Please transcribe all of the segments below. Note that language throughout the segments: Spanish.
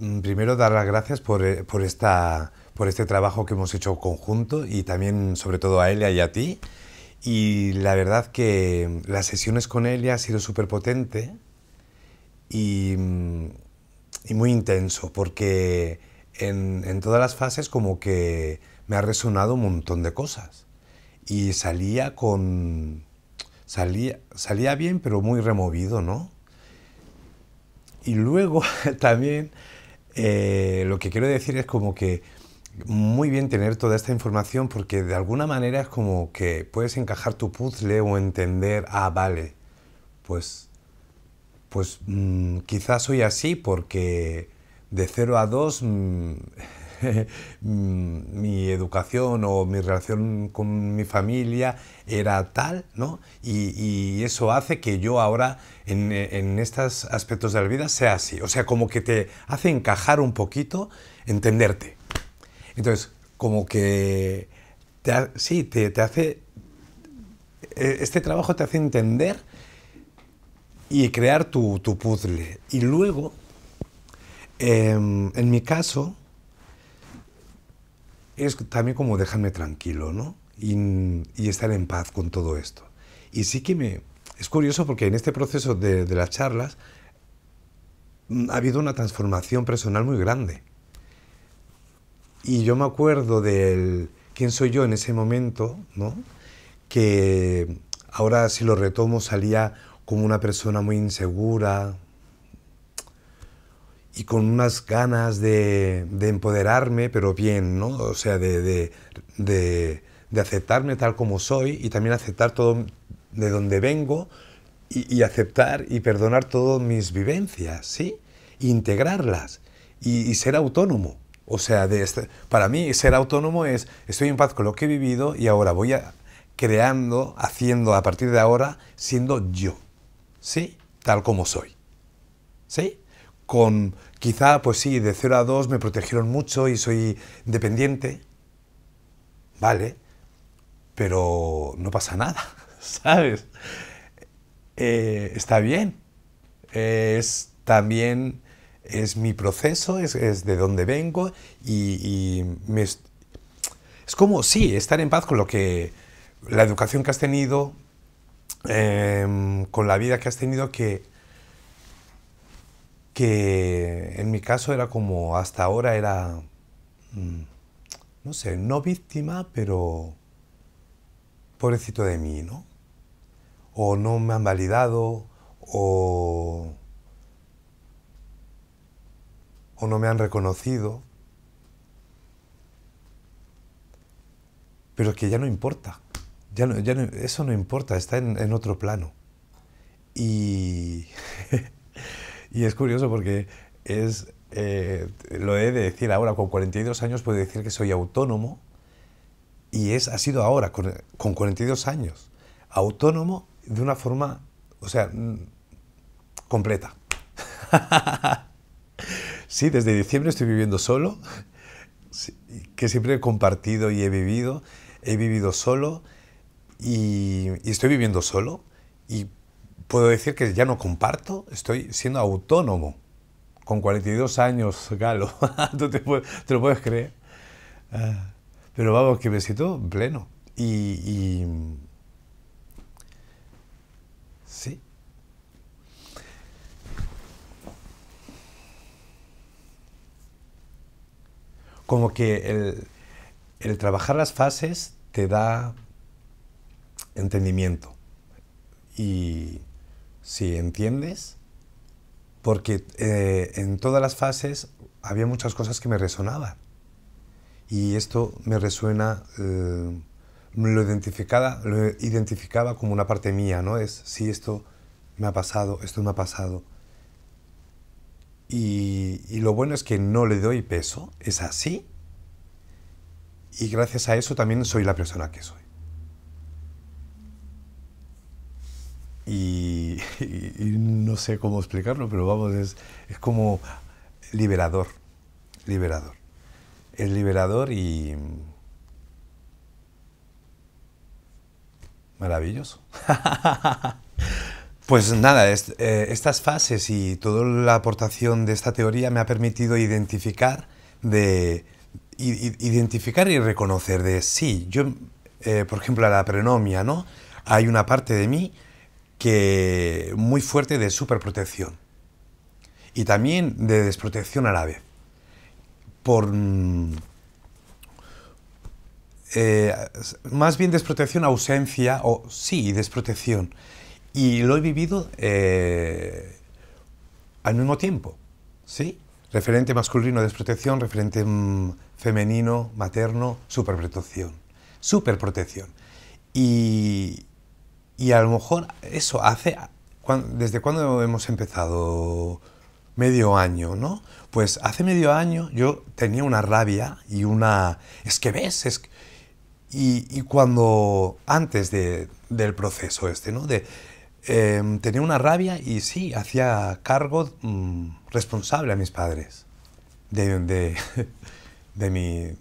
Mm, primero dar las gracias por, eh, por, esta, por este trabajo que hemos hecho conjunto y también sobre todo a Elia y a ti. Y la verdad que mm, las sesiones con Elia ha sido súper potente mm, y, muy intenso porque en, en todas las fases como que me ha resonado un montón de cosas. Y salía con... Salía, salía bien, pero muy removido, ¿no? Y luego también eh, lo que quiero decir es como que muy bien tener toda esta información porque de alguna manera es como que puedes encajar tu puzzle o entender, ah, vale, pues, pues mm, quizás soy así porque de 0 a 2 Mm, mi educación o mi relación con mi familia era tal, ¿no? Y, eso hace que yo ahora en, estos aspectos de la vida sea así. O sea, como que te hace encajar un poquito, entenderte. Entonces, como que te sí, te, hace... E, este trabajo te hace entender y crear tu, puzzle. Y luego, em, en mi caso, es también como dejarme tranquilo, Y, estar en paz con todo esto. Y sí que me... Es curioso porque en este proceso de, de las charlas mm, ha habido una transformación personal muy grande. Y yo me acuerdo del quién soy yo en ese momento, ¿no? Que ahora si lo retomo salía como una persona muy insegura, y con unas ganas de, empoderarme, pero bien, ¿no? O sea, de, aceptarme tal como soy y también aceptar todo de donde vengo y, aceptar y perdonar todas mis vivencias, ¿sí? Integrarlas y, ser autónomo. O sea, de este, para mí ser autónomo es, estoy en paz con lo que he vivido y ahora voy a, creando, haciendo a partir de ahora, siendo yo, ¿sí? Tal como soy, ¿sí? Con, Quizá, pues sí, de 0 a 2 me protegieron mucho y soy dependiente. Vale, pero no pasa nada, ¿sabes? Eh, está bien. es también es mi proceso, es, de donde vengo y, es como, sí, estar en paz con lo que, la educación que has tenido, em, con la vida que has tenido, que que en mi caso era como hasta ahora era, mm, no sé, no víctima, pero pobrecito de mí, ¿no? O no me han validado, o, o no me han reconocido. Pero es que ya no importa, ya eso no importa, está en, en otro plano. Y Y es curioso porque es, eh, lo he de decir ahora, con 42 años puedo decir que soy autónomo y es, ha sido ahora, con, 42 años, autónomo de una forma, o sea, mm, completa. sí, desde diciembre estoy viviendo solo, que siempre he compartido y he vivido, he vivido solo y, y estoy viviendo solo y puedo decir que ya no comparto, estoy siendo autónomo. Con 42 años, Galo, te, lo puedes creer. Ah, pero vamos, que me siento pleno. Y, Sí. Como que el, el trabajar las fases te da entendimiento. Y si entiendes, porque eh, en todas las fases había muchas cosas que me resonaban. Y esto me resuena, eh, lo, identificaba, lo identificaba como una parte mía, ¿no? Es si sí, esto me ha pasado, esto me ha pasado. y, lo bueno es que no le doy peso, es así. Y gracias a eso también soy la persona que soy. y, no sé cómo explicarlo, pero vamos, es, como liberador, liberador. Es liberador y maravilloso. Pues nada, eh, estas fases y toda la aportación de esta teoría me ha permitido identificar, de, identificar y reconocer de sí, yo, eh, por ejemplo, a la prenomia, ¿no? Hay una parte de mí que muy fuerte de superprotección y también de desprotección a la vez. Por, mm, eh, más bien desprotección, ausencia, o sí, desprotección. Y lo he vivido eh, al mismo tiempo, ¿sí? Referente masculino, desprotección, referente mm, femenino, materno, superprotección. Superprotección. Y, y a lo mejor eso hace, ¿desde cuando hemos empezado? Medio año, ¿no? Pues hace medio año yo tenía una rabia y una... Es que ves, es Y, cuando antes de, del proceso este, ¿no? De, em, tenía una rabia y sí, hacía cargo mm, responsable a mis padres de, de, de mi...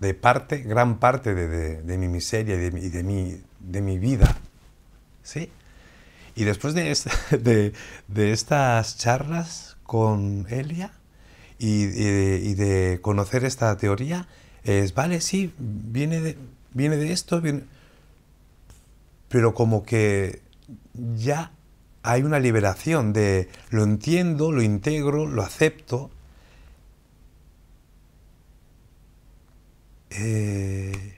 De, parte, gran parte de, mi miseria y de, mi de mi vida. ¿Sí? Y después de, estas charlas con Elia y, de, conocer esta teoría, es, vale, sí, viene de, viene de esto, pero como que ya hay una liberación de lo entiendo, lo integro, lo acepto. Eh,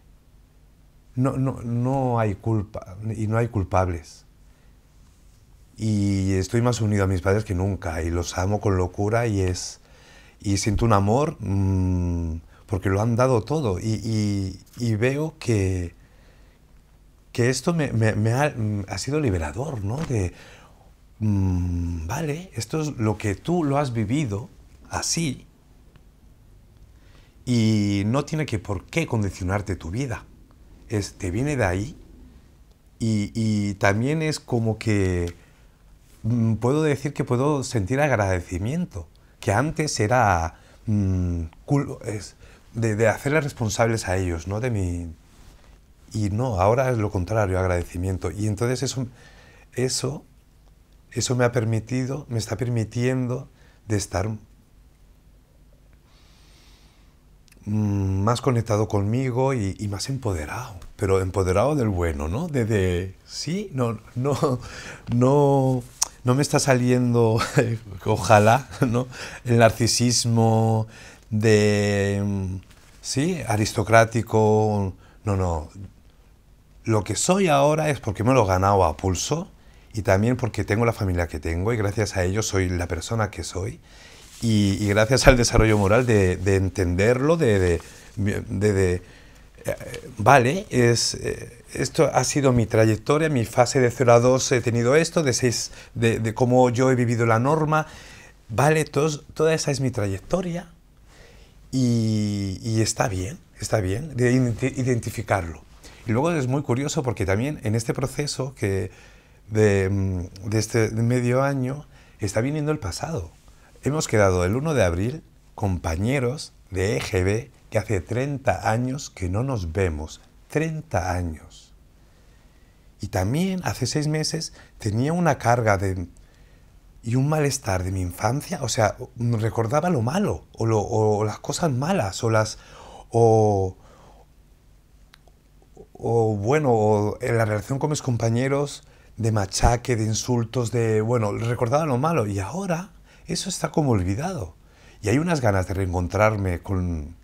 no, no, no hay culpa y no hay culpables. Y estoy más unido a mis padres que nunca y los amo con locura y es y siento un amor mm, porque lo han dado todo y, veo que, que esto me, mm, ha, sido liberador, ¿no? De, mm, vale, esto es lo que tú lo has vivido así y no tiene que por qué condicionarte tu vida este, viene de ahí y, también es como que mm, puedo decir que puedo sentir agradecimiento, que antes era mm, es, de, de, hacerles responsables a ellos, ¿no? De mi, y no, ahora es lo contrario, agradecimiento. Y entonces eso, eso me ha permitido, me está permitiendo de estar Mm, más conectado conmigo y, más empoderado, pero empoderado del bueno, ¿no? De, de sí, no, no, no, no me está saliendo, ojalá, ¿no? El narcisismo de, mm, sí, aristocrático, no, no. Lo que soy ahora es porque me lo he ganado a pulso y también porque tengo la familia que tengo y gracias a ello soy la persona que soy y, gracias al desarrollo moral de, entenderlo, de, eh, vale, es, eh, esto ha sido mi trayectoria, mi fase de 0 a 2 he tenido esto, de, de, cómo yo he vivido la norma, vale, toda esa es mi trayectoria y, está bien, está bien, de identificarlo. Y luego es muy curioso porque también en este proceso que de, mm, de este medio año está viniendo el pasado. Hemos quedado el 1 de abril compañeros de EGB que hace 30 años que no nos vemos. 30 años. Y también hace seis meses tenía una carga y un malestar de mi infancia. O sea, recordaba lo malo, o, las cosas malas, o las. O, o bueno, en la relación con mis compañeros de machaque, de insultos, de. Bueno, recordaba lo malo. Y ahora eso está como olvidado. Y hay unas ganas de reencontrarme con...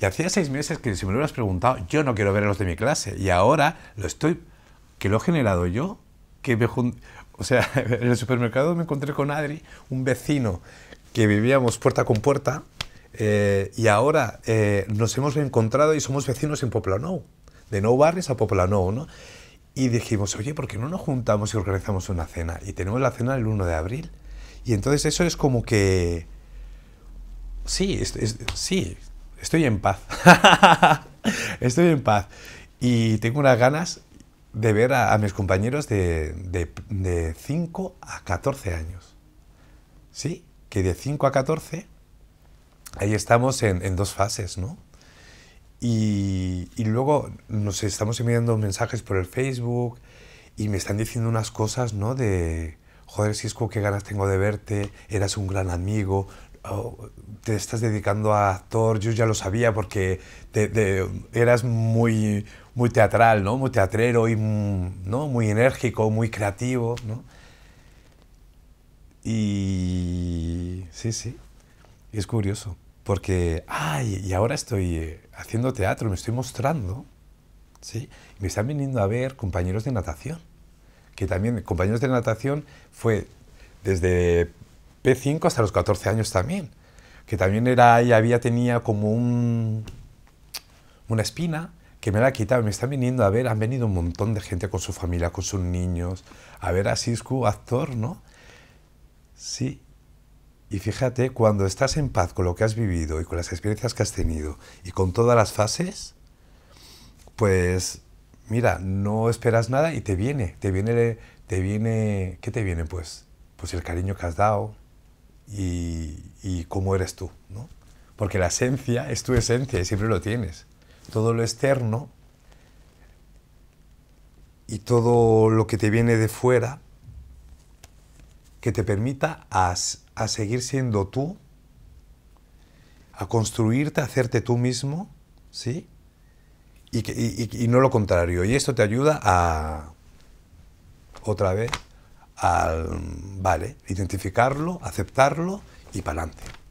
Y hacía seis meses que si me lo hubieras preguntado, yo no quiero ver a los de mi clase. Y ahora lo estoy... que lo he generado yo, que O sea, en el supermercado me encontré con Adri, un vecino que vivíamos puerta con puerta, eh, y ahora eh, nos hemos reencontrado y somos vecinos en Poplanou, de no Barris a Poplanou, ¿no? Y dijimos, oye, ¿por qué no nos juntamos y organizamos una cena? Y tenemos la cena el 1 de abril. Y entonces eso es como que... Sí, sí, estoy en paz. estoy en paz. Y tengo unas ganas de ver a, mis compañeros de, 5 a 14 años. ¿Sí? Que de 5 a 14, ahí estamos en, dos fases, ¿no? Y, y, luego nos estamos enviando mensajes por el Facebook y me están diciendo unas cosas, ¿no? De, joder, Cisco, qué ganas tengo de verte, eras un gran amigo, te estás dedicando a actor, yo ya lo sabía porque eras muy, muy teatral, ¿no? Muy teatrero y mm, muy enérgico, muy creativo, ¿no? Y sí, sí, es curioso, porque, ay, y ahora estoy eh, haciendo teatro, me estoy mostrando, ¿sí? Me están viniendo a ver compañeros de natación que también compañeros de natación fue desde P5 hasta los 14 años también, que también era, y había, tenía como un, una espina que me la ha quitado, me están viniendo a ver, han venido un montón de gente con su familia, con sus niños, a ver a Siscu, actor, ¿no? Sí. Y fíjate, cuando estás en paz con lo que has vivido y con las experiencias que has tenido y con todas las fases, pues mira, no esperas nada y te viene, te viene, te viene, ¿qué te viene pues? Pues el cariño que has dado y, cómo eres tú, ¿no? Porque la esencia es tu esencia y siempre lo tienes. Todo lo externo y todo lo que te viene de fuera que te permita a, a, seguir siendo tú, a construirte, a hacerte tú mismo, ¿sí? y, no lo contrario. Y esto te ayuda a, otra vez, al, vale, identificarlo, aceptarlo y para adelante.